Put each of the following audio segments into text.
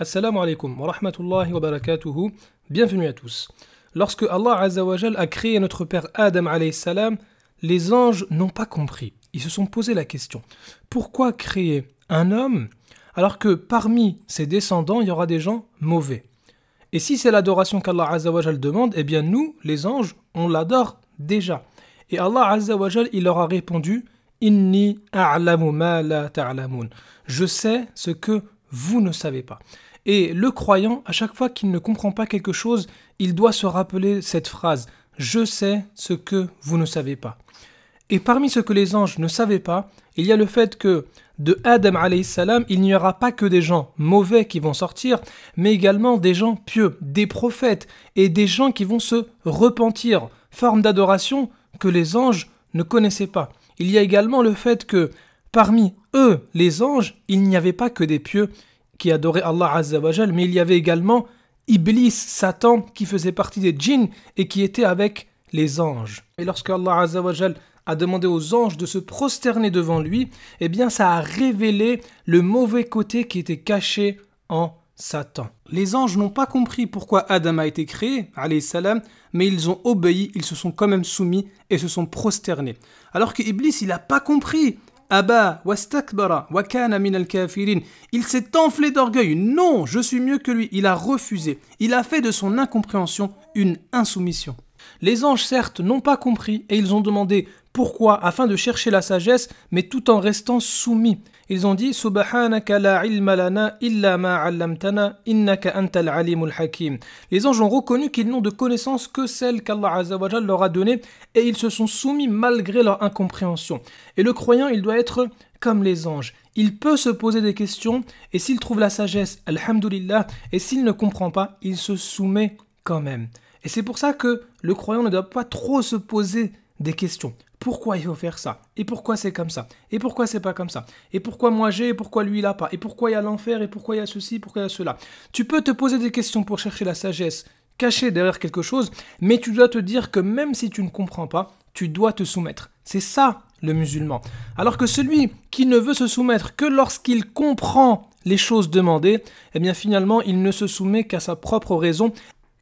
Assalamu alaikum wa rahmatullahi wa barakatuhu. Bienvenue à tous. Lorsque Allah a créé notre père Adam les anges n'ont pas compris. Ils se sont posé la question pourquoi créer un homme alors que parmi ses descendants, il y aura des gens mauvais Et si c'est l'adoration qu'Allah demande, eh bien nous, les anges, on l'adore déjà. Et Allah Azzawajal, il leur a répondu Inni a'lamu ma la Je sais ce que vous ne savez pas. Et le croyant, à chaque fois qu'il ne comprend pas quelque chose, il doit se rappeler cette phrase ⁇ Je sais ce que vous ne savez pas ⁇ Et parmi ce que les anges ne savaient pas, il y a le fait que de Adam salam, il n'y aura pas que des gens mauvais qui vont sortir, mais également des gens pieux, des prophètes et des gens qui vont se repentir, forme d'adoration que les anges ne connaissaient pas. Il y a également le fait que Parmi eux, les anges, il n'y avait pas que des pieux qui adoraient Allah Azzawajal, mais il y avait également Iblis, Satan, qui faisait partie des djinns et qui était avec les anges. Et lorsque Allah Azzawajal a demandé aux anges de se prosterner devant lui, eh bien ça a révélé le mauvais côté qui était caché en Satan. Les anges n'ont pas compris pourquoi Adam a été créé, salam, mais ils ont obéi, ils se sont quand même soumis et se sont prosternés. Alors que Iblis, il n'a pas compris. Abba, wastakbara, wakana min al-kafirin. Il s'est enflé d'orgueil. Non, je suis mieux que lui. Il a refusé. Il a fait de son incompréhension une insoumission. Les anges, certes, n'ont pas compris et ils ont demandé pourquoi afin de chercher la sagesse, mais tout en restant soumis. Ils ont dit Subhanaka la ilma lana illa ma 'allamtana innaka antal hakim. Les anges ont reconnu qu'ils n'ont de connaissance que celles qu'Allah leur a donnée et ils se sont soumis malgré leur incompréhension. Et le croyant, il doit être comme les anges. Il peut se poser des questions et s'il trouve la sagesse, alhamdulillah, et s'il ne comprend pas, il se soumet quand même. Et c'est pour ça que le croyant ne doit pas trop se poser des questions. Pourquoi il faut faire ça Et pourquoi c'est comme ça Et pourquoi c'est pas comme ça Et pourquoi moi j'ai et pourquoi lui il a pas Et pourquoi il y a l'enfer Et pourquoi il y a ceci Pourquoi il y a cela Tu peux te poser des questions pour chercher la sagesse cachée derrière quelque chose, mais tu dois te dire que même si tu ne comprends pas, tu dois te soumettre. C'est ça le musulman. Alors que celui qui ne veut se soumettre que lorsqu'il comprend les choses demandées, eh bien finalement il ne se soumet qu'à sa propre raison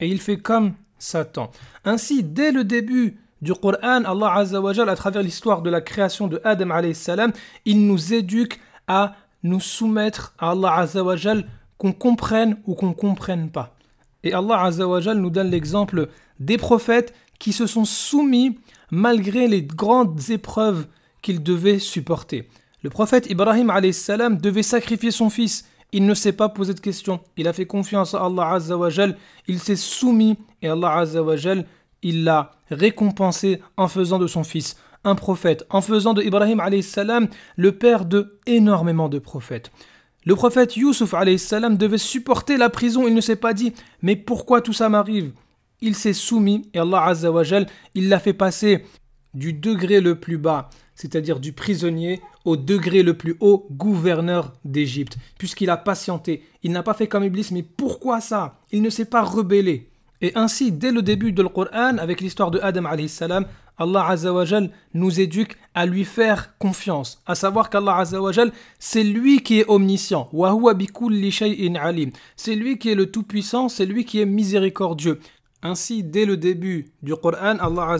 et il fait comme Satan. Ainsi, dès le début du Coran, Allah Azzawajal, à travers l'histoire de la création de Adam salam, il nous éduque à nous soumettre à Allah Azzawajal, qu'on comprenne ou qu'on ne comprenne pas. Et Allah nous donne l'exemple des prophètes qui se sont soumis malgré les grandes épreuves qu'ils devaient supporter. Le prophète Ibrahim salam devait sacrifier son fils il ne s'est pas posé de questions. Il a fait confiance à Allah Azzawajal. Il s'est soumis et Allah Azzawajal, il l'a récompensé en faisant de son fils un prophète, en faisant de Ibrahim salam le père de énormément de prophètes. Le prophète Youssouf salam devait supporter la prison. Il ne s'est pas dit Mais pourquoi tout ça m'arrive il s'est soumis et Allah Azzawajal, il l'a fait passer du degré le plus bas, c'est-à-dire du prisonnier, au degré le plus haut, gouverneur d'Égypte, puisqu'il a patienté. Il n'a pas fait comme Iblis, mais pourquoi ça Il ne s'est pas rebellé. Et ainsi, dès le début du Coran, avec l'histoire de Adam salam, Allah nous éduque à lui faire confiance, à savoir qu'Allah c'est lui qui est omniscient. C'est lui qui est le Tout-Puissant, c'est lui qui est miséricordieux. Ainsi, dès le début du Coran, Allah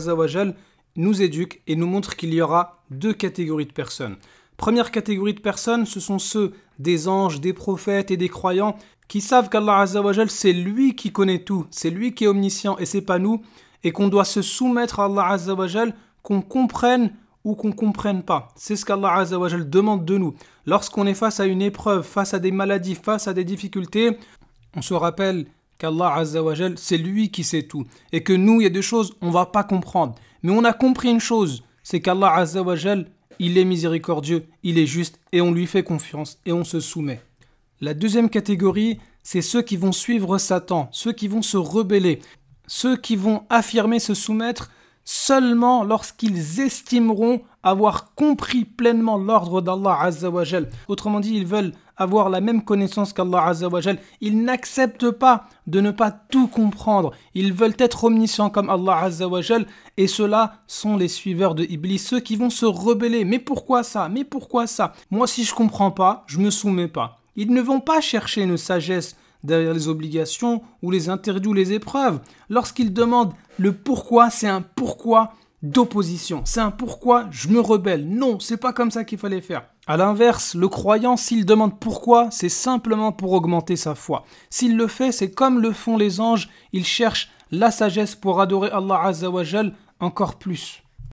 nous éduque et nous montre qu'il y aura deux catégories de personnes. Première catégorie de personnes, ce sont ceux des anges, des prophètes et des croyants qui savent qu'Allah Azzawajal, c'est lui qui connaît tout, c'est lui qui est omniscient et c'est pas nous, et qu'on doit se soumettre à Allah Azzawajal, qu'on comprenne ou qu'on comprenne pas. C'est ce qu'Allah Azzawajal demande de nous. Lorsqu'on est face à une épreuve, face à des maladies, face à des difficultés, on se rappelle qu'Allah c'est lui qui sait tout. Et que nous, il y a des choses, on ne va pas comprendre. Mais on a compris une chose, c'est qu'Allah Azzawajal, il est miséricordieux, il est juste, et on lui fait confiance, et on se soumet. La deuxième catégorie, c'est ceux qui vont suivre Satan, ceux qui vont se rebeller, ceux qui vont affirmer se soumettre seulement lorsqu'ils estimeront avoir compris pleinement l'ordre d'Allah Azzawajal. Autrement dit, ils veulent avoir la même connaissance qu'Allah Azzawajal. Ils n'acceptent pas de ne pas tout comprendre. Ils veulent être omniscients comme Allah Azzawajal. Et ceux-là sont les suiveurs de Iblis, ceux qui vont se rebeller. Mais pourquoi ça Mais pourquoi ça Moi, si je comprends pas, je me soumets pas. Ils ne vont pas chercher une sagesse derrière les obligations ou les interdits ou les épreuves. Lorsqu'ils demandent le pourquoi, c'est un pourquoi d'opposition. C'est un pourquoi je me rebelle. Non, c'est pas comme ça qu'il fallait faire. À l'inverse, le croyant, s'il demande pourquoi, c'est simplement pour augmenter sa foi. S'il le fait, c'est comme le font les anges, il cherche la sagesse pour adorer Allah Azzawajal encore plus.